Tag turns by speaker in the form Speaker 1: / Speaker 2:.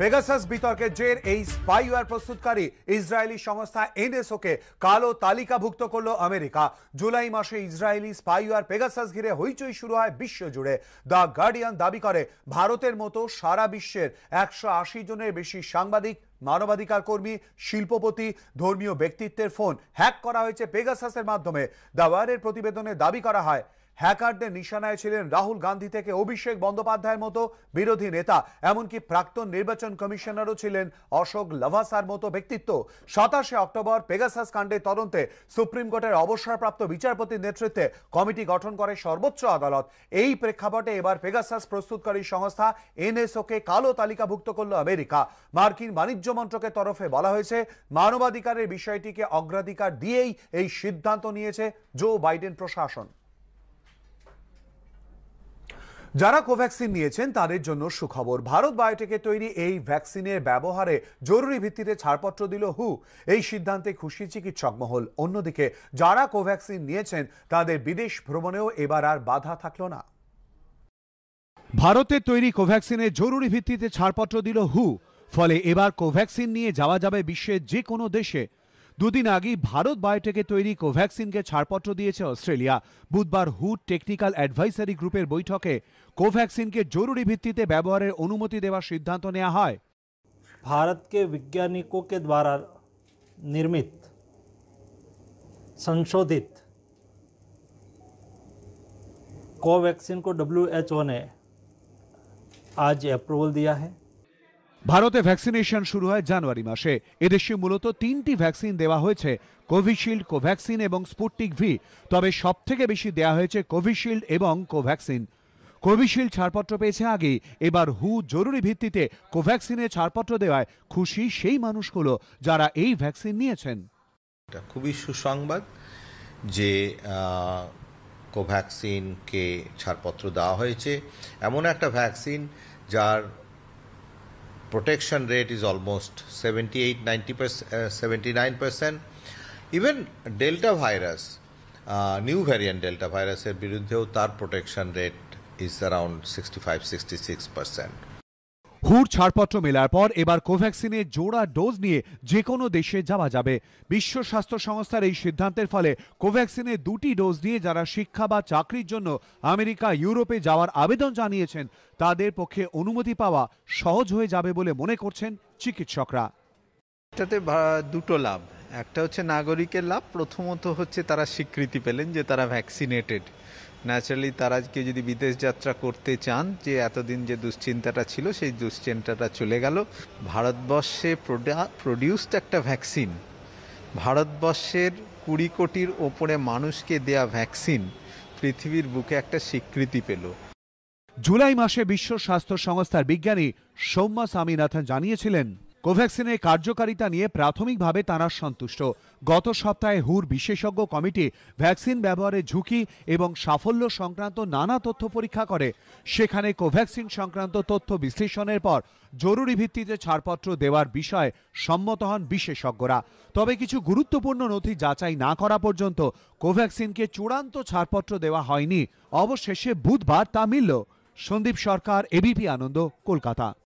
Speaker 1: Pegasus বিতর্কের জের এই স্পাইওয়ার প্রস্তুতকারী ইসরায়েলি সংস্থা এনএসওকে কালো তালিকাভুক্ত করল আমেরিকা জুলাই মাসে ইসরায়েলি স্পাইওয়ার পেগাসাস ঘিরে হইচই শুরু হয় বিশ্বজুড়ে দ্য গার্ডিয়ান দাবি করে ভারতের মতো সারা বিশ্বের একশো আশি জনের বেশি সাংবাদিক মানবাধিকার কর্মী শিল্পপতি ধর্মীয় ব্যক্তিত্বের ফোন হ্যাক করা হয়েছে পেগাসাসের মাধ্যমে দ্য ওয়ারের প্রতিবেদনে দাবি করা হয় হ্যাকারদের নিশানায় ছিলেন রাহুল গান্ধী থেকে অভিষেক বন্দ্যোপাধ্যায়ের মতো বিরোধী নেতা এমনকি প্রাক্তন নির্বাচন কমিশনারও ছিলেন অশোক লভাসার মতো ব্যক্তিত্ব সাতাশে অক্টোবর পেগাসাস কাণ্ডের তদন্তে সুপ্রিম কোর্টের অবসরপ্রাপ্ত বিচারপতির নেতৃত্বে কমিটি গঠন করে সর্বোচ্চ আদালত এই প্রেক্ষাপটে এবার পেগাসাস প্রস্তুতকারী সংস্থা এনএসওকে কালো তালিকাভুক্ত করল আমেরিকা মার্কিন বাণিজ্য মন্ত্রকের তরফে বলা হয়েছে মানবাধিকারের বিষয়টিকে অগ্রাধিকার দিয়েই এই সিদ্ধান্ত নিয়েছে জো বাইডেন প্রশাসন যারা কোভ্যাক্সিন নিয়েছেন তাদের জন্য সুখবর ভারত বায়োটেকে তৈরি এই ভ্যাকসিনের ব্যবহারে জরুরি ভিত্তিতে ছাড়পত্র দিল হু এই সিদ্ধান্তে খুশি চিকিৎসক মহল অন্যদিকে যারা কোভ্যাক্সিন নিয়েছেন তাদের বিদেশ ভ্রমণেও এবার আর বাধা থাকল না ভারতের তৈরি কোভ্যাক্সিনের জরুরি ভিত্তিতে ছাড়পত্র দিল হু ফলে এবার কোভ্যাক্সিন নিয়ে যাওয়া যাবে বিশ্বের যে কোনো দেশে দুদিন আগেই ভারত বায়োটেকে তৈরি কোভ্যাক্সিনকে ছাড়পত্র দিয়েছে অস্ট্রেলিয়া বুধবার হুড টেকনিক্যাল অ্যাডভাইসারি গ্রুপের বৈঠকে কোভ্যাক্সিনকে জরুরি ভিত্তিতে ব্যবহারের অনুমতি দেওয়ার সিদ্ধান্ত নেওয়া হয় भारत के वैज्ञानिकों के द्वारा निर्मित
Speaker 2: संशोधित कोवैक्सीन को डब्ल्यू ने आज अप्रूवल दिया है
Speaker 1: ভারতে ভ্যাকসিনেশন শুরু হয় জানুয়ারি মাসে এদেশে মূলত তিনটি ভ্যাকসিন দেওয়া হয়েছে কোভিশিল্ড কোভ্যাক্সিন এবং স্পুটনিক ভি তবে সব থেকে বেশি দেওয়া হয়েছে কোভিশিল্ড এবং কোভ্যাক্সিন কোভিশিল্ড ছাড়পত্র পেয়েছে আগে এবার হু জরুরি ভিত্তিতে কোভ্যাক্সিনে ছাড়পত্র দেওয়ায় খুশি সেই মানুষগুলো যারা এই ভ্যাকসিন নিয়েছেন এটা খুবই সুসংবাদ
Speaker 3: যে কোভ্যাক্সিনকে ছাড়পত্র দেওয়া হয়েছে এমন একটা ভ্যাকসিন যার protection rate is almost 78 90 uh, 79% even delta virus uh, new variant delta virus er protection rate is around 65 66%
Speaker 1: হুর ছাড়পত্র মেলার পর এবার কোভ্যাক্সিনের জোড়া ডোজ নিয়ে যে কোনো দেশে যাওয়া যাবে বিশ্ব স্বাস্থ্য সংস্থার এই সিদ্ধান্তের ফলে কোভ্যাক্সিনের দুটি ডোজ নিয়ে যারা শিক্ষা বা চাকরির জন্য আমেরিকা ইউরোপে যাওয়ার আবেদন জানিয়েছেন তাদের পক্ষে অনুমতি পাওয়া সহজ হয়ে যাবে বলে মনে করছেন চিকিৎসকরা এটাতে দুটো লাভ একটা হচ্ছে নাগরিকের
Speaker 2: লাভ প্রথমত হচ্ছে তারা স্বীকৃতি পেলেন যে তারা ভ্যাকসিনেটেড ন্যাচারালি তারা কেউ যদি বিদেশ যাত্রা করতে চান যে এতদিন যে দুশ্চিন্তাটা ছিল সেই দুশ্চিন্তাটা চলে গেল ভারতবর্ষে প্রোডা প্রডিউসড একটা ভ্যাকসিন ভারতবর্ষের
Speaker 1: কুড়ি কোটির ওপরে মানুষকে দেয়া ভ্যাকসিন পৃথিবীর বুকে একটা স্বীকৃতি পেল জুলাই মাসে বিশ্ব স্বাস্থ্য সংস্থার বিজ্ঞানী সৌম্যা স্বামীনাথন জানিয়েছিলেন কোভ্যাক্সিনের কার্যকারিতা নিয়ে প্রাথমিকভাবে তারা সন্তুষ্ট গত সপ্তাহে হুর বিশেষজ্ঞ কমিটি ভ্যাকসিন ব্যবহারের ঝুঁকি এবং সাফল্য সংক্রান্ত নানা তথ্য পরীক্ষা করে সেখানে কোভ্যাক্সিন সংক্রান্ত তথ্য বিশ্লেষণের পর জরুরি ভিত্তিতে ছাড়পত্র দেওয়ার বিষয়ে সম্মত হন বিশেষজ্ঞরা তবে কিছু গুরুত্বপূর্ণ নথি যাচাই না করা পর্যন্ত কোভ্যাক্সিনকে চূড়ান্ত ছাড়পত্র দেওয়া হয়নি অবশেষে বুধবার তা মিলল সন্দীপ সরকার এবিপি আনন্দ কলকাতা